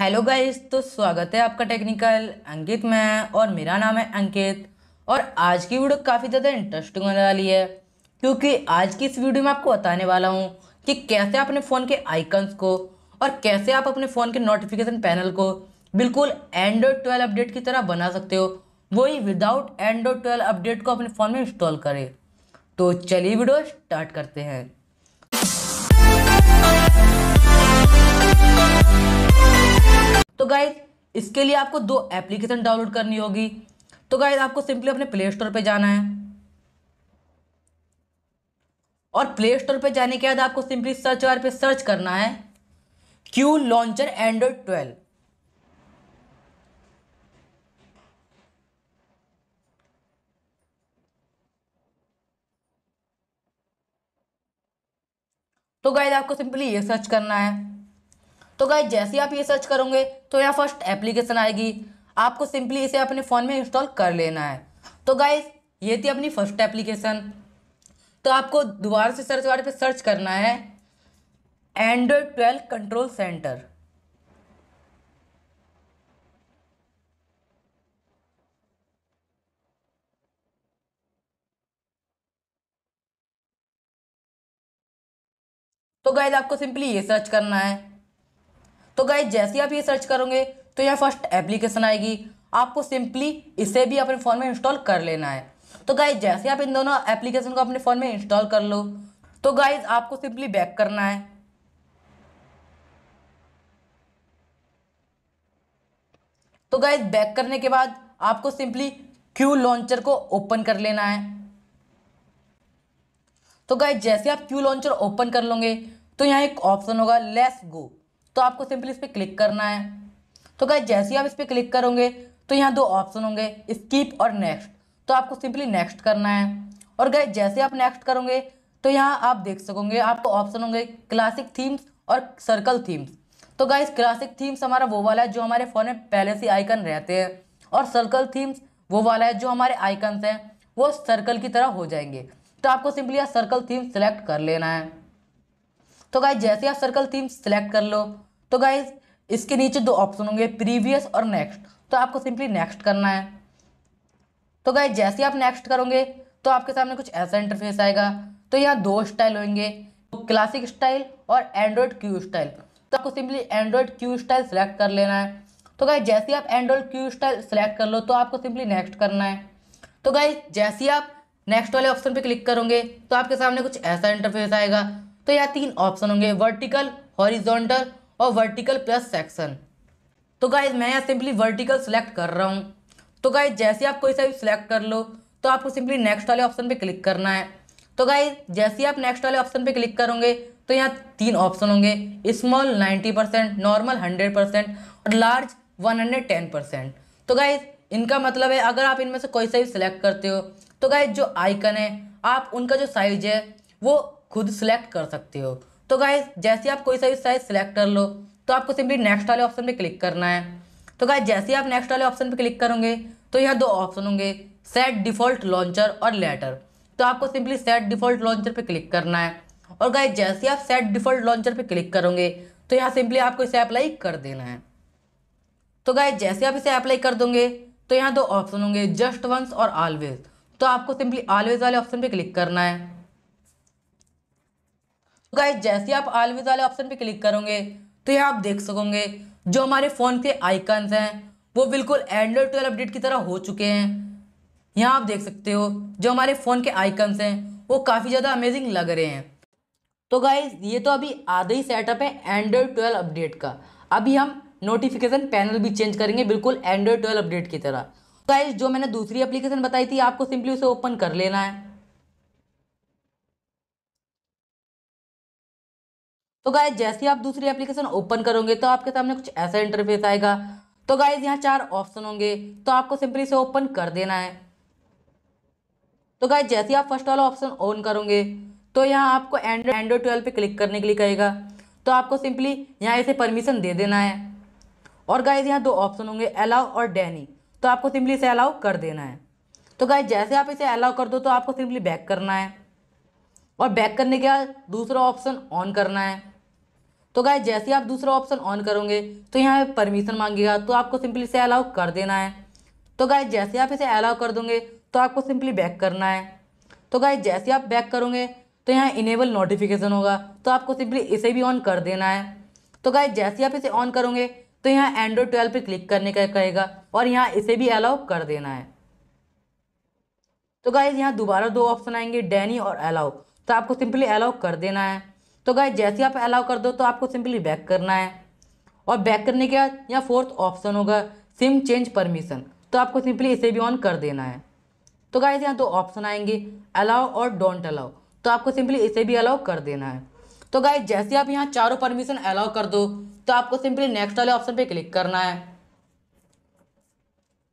hello guys तो स्वागत है आपका टेक्निकल अंकित मैं और मेरा नाम है अंकित और आज की वीडियो काफ़ी ज़्यादा इंटरेस्टिंग होने वाली है क्योंकि आज की इस वीडियो में आपको बताने वाला हूँ कि कैसे आप अपने फ़ोन के आइकन्स को और कैसे आप अपने फ़ोन के नोटिफिकेशन पैनल को बिल्कुल एंड्रॉयड ट्वेल्व अपडेट की तरह बना सकते हो वही विदाउट एंड्रॉयड ट्वेल्व अपडेट को अपने फ़ोन में इंस्टॉल करें तो चलिए वीडियो स्टार्ट करते हैं तो गाइज इसके लिए आपको दो एप्लीकेशन डाउनलोड करनी होगी तो गाइज आपको सिंपली अपने प्ले स्टोर पर जाना है और प्ले स्टोर पर जाने के बाद आपको सिंपली सर्च बार पे सर्च करना है क्यू लॉन्चर एंड्रॉइड ट्वेल्व तो गाइज आपको सिंपली ये सर्च करना है तो गाय जैसे आप ये सर्च करोगे तो यहाँ फर्स्ट एप्लीकेशन आएगी आपको सिंपली इसे अपने फ़ोन में इंस्टॉल कर लेना है तो गाइज ये थी अपनी फर्स्ट एप्लीकेशन तो आपको दोबारा से सर्च वाले पे सर्च करना है एंड्रॉयड ट्वेल्व कंट्रोल सेंटर तो गाइज आपको सिंपली ये सर्च करना है तो गए जैसे आप ये सर्च करोगे तो यह फर्स्ट एप्लीकेशन आएगी आपको सिंपली इसे भी अपने फ़ोन में इंस्टॉल कर लेना है तो गाइज जैसे आप इन दोनों एप्लीकेशन को अपने फ़ोन में इंस्टॉल कर लो तो गाइज आपको सिंपली बैक करना है तो गाइज बैक करने के बाद आपको सिंपली क्यू लॉन्चर को ओपन कर लेना है तो गाइज जैसे आप क्यू लॉन्चर ओपन कर लोगे तो यहाँ एक ऑप्शन होगा लेस गो तो आपको सिंपली इस पर क्लिक करना है तो गाइज जैसे ही आप इस पर क्लिक करोगे तो यहाँ दो ऑप्शन होंगे स्कीप और नेक्स्ट तो आपको सिंपली नेक्स्ट करना है और गए जैसे आप नेक्स्ट करोगे तो यहाँ आप देख सकोगे आपको ऑप्शन होंगे क्लासिक थीम्स और सर्कल थीम्स तो गए क्लासिक थीम्स हमारा वो वाला है जो हमारे फ़ोन में पहले से आइकन रहते हैं और सर्कल थीम्स वो वाला है जो हमारे आइकन्स हैं वो सर्कल की तरह हो जाएंगे तो आपको सिंपली यहाँ सर्कल थीम सेलेक्ट कर लेना है तो गाय जैसे आप सर्कल थीम सेलेक्ट कर लो तो गाइज इसके नीचे दो ऑप्शन होंगे प्रीवियस और नेक्स्ट तो आपको सिंपली नेक्स्ट करना है तो गाइज जैसे आप नेक्स्ट करोगे तो आपके सामने कुछ ऐसा इंटरफेस आएगा तो यहाँ दो स्टाइल होंगे क्लासिक स्टाइल और एंड्रॉयड क्यू स्टाइल तो आपको simply android Q style select कर लेना है तो गाइज जैसे आप एंड्रॉयड क्यू स्टाइल सेलेक्ट कर लो तो आपको सिंपली नेक्स्ट करना है तो गाइज जैसे आप नेक्स्ट वाले ऑप्शन पे क्लिक करोगे तो आपके सामने कुछ ऐसा इंटरफेस आएगा तो यहाँ तीन ऑप्शन होंगे वर्टिकल हॉरिजॉन्टल और वर्टिकल प्लस सेक्शन तो गाइज मैं यहाँ सिंपली वर्टिकल सेलेक्ट कर रहा हूँ तो गाइज जैसे आप कोई सा भी सिलेक्ट कर लो तो आपको सिंपली नेक्स्ट वाले ऑप्शन पे क्लिक करना है तो गाइज जैसे आप नेक्स्ट वाले ऑप्शन पे क्लिक करोगे तो यहाँ तीन ऑप्शन होंगे स्मॉल 90 परसेंट नॉर्मल 100 परसेंट और लार्ज 110 परसेंट तो गाइज इनका मतलब है अगर आप इनमें से कोई सा भी सिलेक्ट करते हो तो गाइज जो आइकन है आप उनका जो साइज है वो खुद सिलेक्ट कर सकते हो तो गाय जैसे आप कोई सा भी साइज सेलेक्ट कर लो तो आपको सिंपली नेक्स्ट वाले ऑप्शन पे क्लिक करना है तो गाय जैसे आप नेक्स्ट वाले ऑप्शन पे क्लिक करोगे तो यहाँ दो ऑप्शन होंगे सेट डिफ़ॉल्ट लॉन्चर और लेटर तो आपको सिंपली सेट डिफ़ॉल्ट लॉन्चर पर क्लिक करना है और गाय जैसे आप सेट डिफ़ॉल्ट लॉन्चर पर क्लिक करोगे तो यहाँ सिंपली आपको इसे अप्लाई कर देना है तो गाय जैसे आप इसे अप्लाई कर दोगे तो यहाँ दो ऑप्शन होंगे जस्ट वंस और ऑलवेज तो आपको सिंपली ऑलवेज वाले ऑप्शन पर क्लिक करना है गाइज जैसे आप आलवेज वाले ऑप्शन पे क्लिक करोगे तो यहाँ आप देख सकोगे जो हमारे फ़ोन के आइकन्स हैं वो बिल्कुल एंड्रॉयड ट्वेल्व अपडेट की तरह हो चुके हैं यहाँ आप देख सकते हो जो हमारे फ़ोन के आइकन्स हैं वो काफ़ी ज़्यादा अमेजिंग लग रहे हैं तो गाइज ये तो अभी आधा ही सेटअप है एंड्रॉयड ट्वेल्व अपडेट का अभी हम नोटिफिकेशन पैनल भी चेंज करेंगे बिल्कुल एंड्रॉयड ट्वेल्व अपडेट की तरह गाइज जो मैंने दूसरी एप्लीकेशन बताई थी आपको सिंपली उसे ओपन कर लेना है तो गाय जैसे आप दूसरी एप्लीकेशन ओपन करोगे तो आपके सामने कुछ ऐसा इंटरफेस आएगा तो गाइज यहाँ चार ऑप्शन होंगे तो आपको सिंपली इसे ओपन कर देना है तो गाइज जैसे आप फर्स्ट वाला ऑप्शन ऑन करोगे तो यहाँ आपको एंड्रॉइड एंड्रॉइड ट्वेल्व पे क्लिक करने के लिए कहेगा तो आपको सिंपली यहाँ इसे परमिशन दे देना है और गाइज यहाँ दो ऑप्शन होंगे अलाउ और डैनी तो आपको सिंपली इसे अलाउ कर देना है तो गाइज जैसे आप इसे अलाउ कर दो तो आपको सिंपली बैक करना है और बैक करने के बाद दूसरा ऑप्शन ऑन करना है तो गाय जैसे आप दूसरा ऑप्शन ऑन करोगे तो यहाँ परमिशन मांगेगा तो आपको सिंपली इसे अलाउ कर देना है तो गाय जैसे आप इसे अलाउ कर दोगे तो आपको सिंपली बैक करना है तो गाय जैसे आप बैक करोगे तो यहाँ इनेबल नोटिफिकेशन होगा तो आपको सिंपली इसे भी ऑन कर देना है तो गाय जैसे आप इसे ऑन करोगे तो यहाँ एंड्रॉयड ट्वेल्व पर क्लिक करने का कहेगा और यहाँ इसे भी अलाउ कर देना है तो गाइज यहाँ दोबारा दो ऑप्शन आएंगे डैनी और अलाउ तो आपको सिंपली अलाउ कर देना है तो गाय जैसे आप अलाउ कर दो तो आपको सिंपली बैक करना है और बैक करने के बाद यहाँ फोर्थ ऑप्शन होगा सिम चेंज परमिशन तो आपको सिंपली इसे भी ऑन कर देना है तो गाय यहाँ दो तो ऑप्शन आएंगे अलाउ और डोंट अलाउ तो आपको सिंपली इसे भी अलाउ कर देना है तो गाय जैसे आप यहाँ चारों परमिशन अलाउ कर दो तो आपको सिंपली नेक्स्ट वाले ऑप्शन पर क्लिक करना है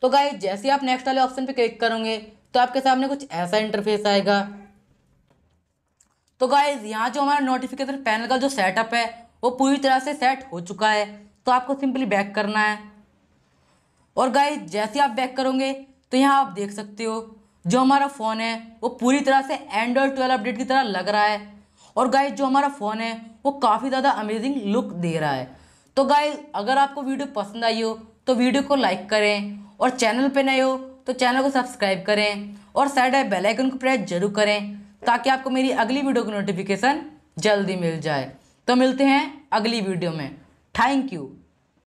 तो गाय जैसे आप नेक्स्ट वाले ऑप्शन पर क्लिक करोगे तो आपके सामने कुछ ऐसा इंटरफेस आएगा तो गाइज यहाँ जो हमारा नोटिफिकेशन पैनल का जो सेटअप है वो पूरी तरह से सेट हो चुका है तो आपको सिंपली बैक करना है और गाइज जैसे आप बैक करोगे तो यहाँ आप देख सकते हो जो हमारा फ़ोन है वो पूरी तरह से एंड्रॉयड ट्वेल्व अपडेट की तरह लग रहा है और गाइज जो हमारा फ़ोन है वो काफ़ी ज़्यादा अमेजिंग लुक दे रहा है तो गाइज अगर आपको वीडियो पसंद आई हो तो वीडियो को लाइक करें और चैनल पर नए हो तो चैनल को सब्सक्राइब करें और साइड आए बेल आइकन को प्रेस जरूर करें ताकि आपको मेरी अगली वीडियो की नोटिफिकेशन जल्दी मिल जाए तो मिलते हैं अगली वीडियो में थैंक यू